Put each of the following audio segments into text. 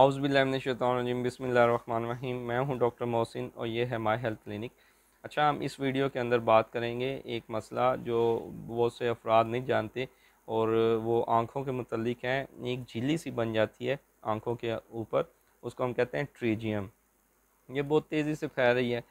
आउज़बिल्लाशतम बसमीम मैं हूं डॉक्टर मोहसिन और ये है माई हेल्थ क्लिनिक अच्छा हम इस वीडियो के अंदर बात करेंगे एक मसला जो बहुत से अफराद नहीं जानते और वो आँखों के मतलब हैं एक झिल्ली सी बन जाती है आँखों के ऊपर उसको हम कहते हैं ट्रीजियम ये बहुत तेज़ी से फैल रही है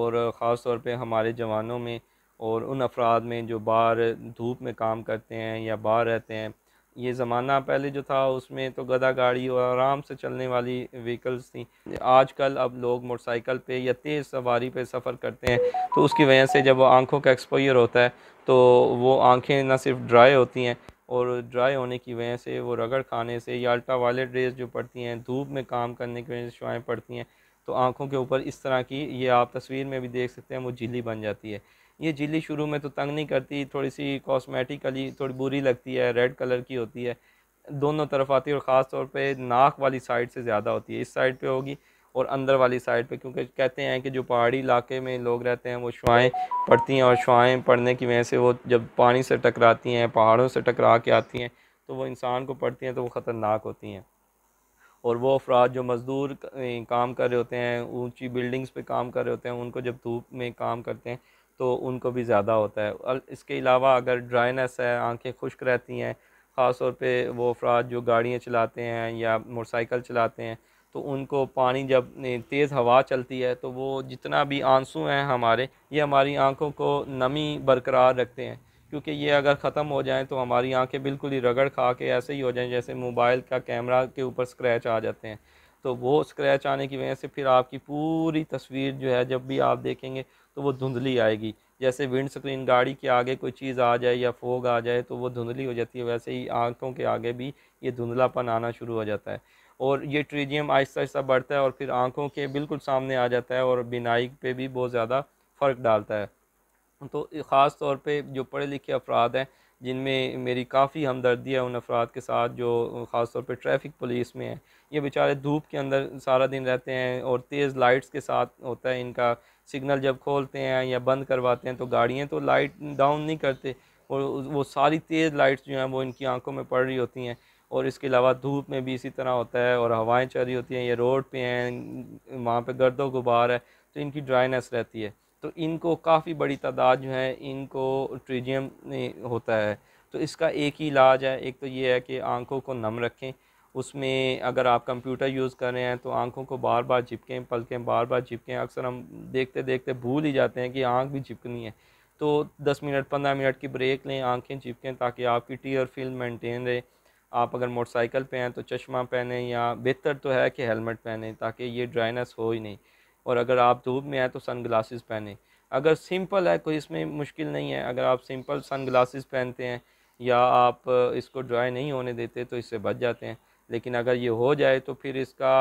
और ख़ास तौर पर हमारे जवानों में और उन अफराद में जो बाहर धूप में काम करते हैं या बाहर रहते हैं ये ज़माना पहले जो था उसमें तो गदा गाड़ी और आराम से चलने वाली व्हीकल्स थी आजकल अब लोग मोटरसाइकिल पे या तेज़ सवारी पे सफ़र करते हैं तो उसकी वजह से जब वो आँखों का एक्सपायर होता है तो वो आँखें ना सिर्फ ड्राई होती हैं और ड्राई होने की वजह से वो रगड़ खाने से या अल्ट्रा वायलेट रेज जो पड़ती हैं धूप में काम करने की वजह से शुआएँ पड़ती हैं तो आँखों के ऊपर इस तरह की ये आप तस्वीर में भी देख सकते हैं वो झीली बन जाती है ये झीली शुरू में तो तंग नहीं करती थोड़ी सी कॉस्मेटिकली थोड़ी बुरी लगती है रेड कलर की होती है दोनों तरफ आती है और ख़ास तौर पे नाक वाली साइड से ज़्यादा होती है इस साइड पे होगी और अंदर वाली साइड पे क्योंकि कहते हैं कि जो पहाड़ी इलाके में लोग रहते हैं वो शुआएँ पड़ती हैं और शुआएँ पड़ने की वजह से वो जब पानी से टकराती हैं पहाड़ों से टकरा के आती हैं तो वो इंसान को पड़ती हैं तो वो ख़तरनाक होती हैं और वो अफराद जो मज़दूर काम कर रहे होते हैं ऊंची बिल्डिंग्स पे काम कर रहे होते हैं उनको जब धूप में काम करते हैं तो उनको भी ज़्यादा होता है और इसके अलावा अगर ड्राइनेस है आंखें खुश्क रहती हैं ख़ास तौर पे वो अफराद जो गाड़ियाँ चलाते हैं या मोटरसाइकिल चलाते हैं तो उनको पानी जब तेज़ हवा चलती है तो वो जितना भी आंसू हैं हमारे ये हमारी आँखों को नमी बरकरार रखते हैं क्योंकि ये अगर ख़त्म हो जाएँ तो हमारी आँखें बिल्कुल ही रगड़ खा के ऐसे ही हो जाएँ जैसे मोबाइल का कैमरा के ऊपर स्क्रैच आ जाते हैं तो वो स्क्रैच आने की वजह से फिर आपकी पूरी तस्वीर जो है जब भी आप देखेंगे तो वो धुंधली आएगी जैसे विंड स्क्रीन गाड़ी के आगे कोई चीज़ आ जाए या फोग आ जाए तो वो धुंधली हो जाती है वैसे ही आंखों के आगे भी ये धुंधलापन आना शुरू हो जाता है और ये ट्रीजियम आहिस्ता आहिस्ता बढ़ता है और फिर आँखों के बिल्कुल सामने आ जाता है और बिनाई पर भी बहुत ज़्यादा फ़र्क डालता है तो ख़ास तौर पे जो पढ़े लिखे अफराद हैं जिनमें मेरी काफ़ी हमदर्दी है उन अफराद के साथ जो ख़ास तौर पे ट्रैफिक पुलिस में है ये बेचारे धूप के अंदर सारा दिन रहते हैं और तेज़ लाइट्स के साथ होता है इनका सिग्नल जब खोलते हैं या बंद करवाते हैं तो गाड़ियाँ तो लाइट डाउन नहीं करते और वो सारी तेज़ लाइट्स जो हैं वो इनकी आंखों में पड़ रही होती हैं और इसके अलावा धूप में भी इसी तरह होता है और हवाएं चल रही होती हैं ये रोड पे हैं वहाँ पे गर्दो गुबार है तो इनकी ड्राइनेस रहती है तो इनको काफ़ी बड़ी तादाद जो है इनको ट्रीजियम होता है तो इसका एक ही इलाज है एक तो ये है कि आंखों को नम रखें उसमें अगर आप कंप्यूटर यूज़ कर रहे हैं तो आंखों को बार बार झिपकें पलकें बार बार झिपकें अक्सर हम देखते देखते भूल ही जाते हैं कि आंख भी झिपकनी है तो 10 मिनट 15 मिनट की ब्रेक लें आंखें झिपकें ताकि आपकी टीयर फील मेंटेन रहे आप अगर मोटरसाइकिल पे हैं तो चश्मा पहने या बेहतर तो है कि हेलमेट पहने ताकि ये ड्राइनेस हो ही नहीं और अगर आप धूप में आए तो सन ग्लासेज पहने अगर सिंपल है कोई इसमें मुश्किल नहीं है अगर आप सिंपल सन ग्लासेस पहनते हैं या आप इसको ड्राई नहीं होने देते तो इससे बच जाते हैं लेकिन अगर ये हो जाए तो फिर इसका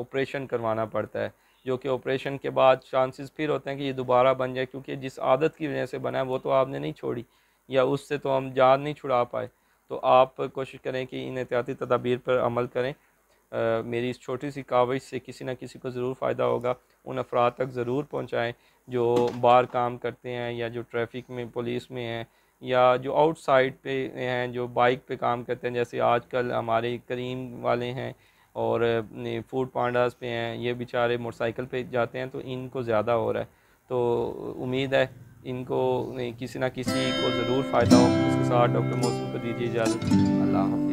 ऑपरेशन करवाना पड़ता है जो कि ऑपरेशन के बाद चांसेस फिर होते हैं कि ये दोबारा बन जाए क्योंकि जिस आदत की वजह से बना है वो तो आपने नहीं छोड़ी या उससे तो हम जान नहीं छुड़ा पाए तो आप कोशिश करें कि इन एहतियाती तदाबीर पर अमल करें आ, मेरी इस छोटी सी काविश से किसी ना किसी को ज़रूर फ़ायदा होगा उन अफराद तक ज़रूर पहुँचाएँ जो बाहर काम करते हैं या जो ट्रैफिक में पुलिस में हैं या जो आउटसाइड पे हैं जो बाइक पे काम करते हैं जैसे आजकल हमारे करीम वाले हैं और फूड पांडास पे हैं ये बेचारे मोटरसाइकिल पे जाते हैं तो इनको ज़्यादा हो रहा है तो उम्मीद है इनको किसी ना किसी को ज़रूर फ़ायदा हो इसके साथ डॉक्टर मोहसिन को दीजिए इजाज़त अल्लाह हाफि